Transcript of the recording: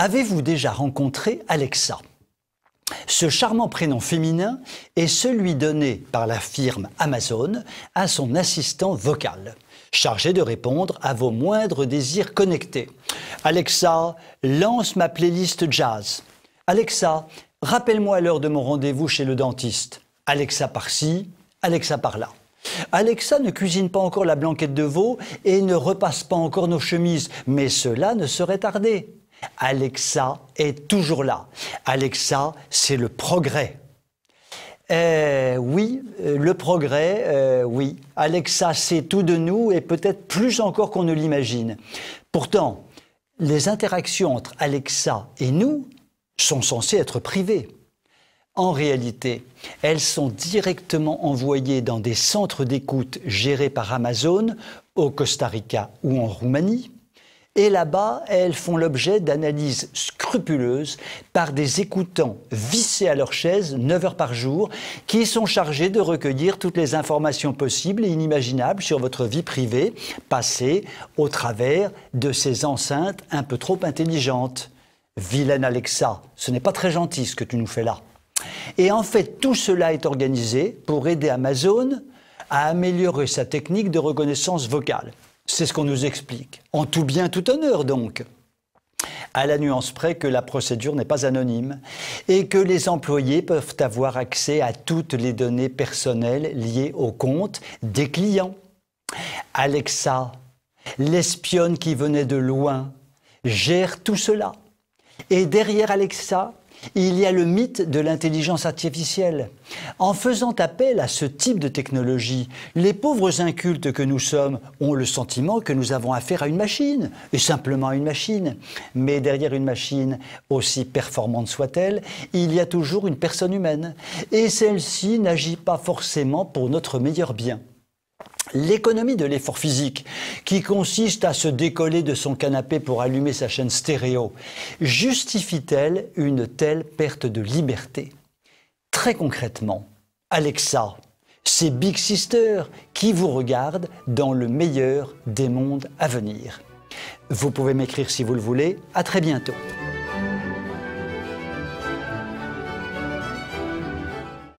Avez-vous déjà rencontré Alexa Ce charmant prénom féminin est celui donné par la firme Amazon à son assistant vocal, chargé de répondre à vos moindres désirs connectés. Alexa, lance ma playlist jazz. Alexa, rappelle-moi l'heure de mon rendez-vous chez le dentiste. Alexa par-ci, Alexa par-là. Alexa ne cuisine pas encore la blanquette de veau et ne repasse pas encore nos chemises, mais cela ne serait tardé. Alexa est toujours là. Alexa, c'est le progrès. Euh, oui, euh, le progrès, euh, oui. Alexa c'est tout de nous et peut-être plus encore qu'on ne l'imagine. Pourtant, les interactions entre Alexa et nous sont censées être privées. En réalité, elles sont directement envoyées dans des centres d'écoute gérés par Amazon au Costa Rica ou en Roumanie et là-bas, elles font l'objet d'analyses scrupuleuses par des écoutants vissés à leur chaise 9 heures par jour, qui sont chargés de recueillir toutes les informations possibles et inimaginables sur votre vie privée, passée au travers de ces enceintes un peu trop intelligentes. Vilaine Alexa, ce n'est pas très gentil ce que tu nous fais là. Et en fait, tout cela est organisé pour aider Amazon à améliorer sa technique de reconnaissance vocale. C'est ce qu'on nous explique. En tout bien, tout honneur donc à la nuance près que la procédure n'est pas anonyme et que les employés peuvent avoir accès à toutes les données personnelles liées au compte des clients. Alexa, l'espionne qui venait de loin, gère tout cela. Et derrière Alexa, il y a le mythe de l'intelligence artificielle. En faisant appel à ce type de technologie, les pauvres incultes que nous sommes ont le sentiment que nous avons affaire à une machine, et simplement à une machine. Mais derrière une machine, aussi performante soit-elle, il y a toujours une personne humaine, et celle-ci n'agit pas forcément pour notre meilleur bien l'économie de l'effort physique, qui consiste à se décoller de son canapé pour allumer sa chaîne stéréo, justifie-t-elle une telle perte de liberté Très concrètement, Alexa, c'est Big Sister qui vous regarde dans le meilleur des mondes à venir. Vous pouvez m'écrire si vous le voulez. À très bientôt.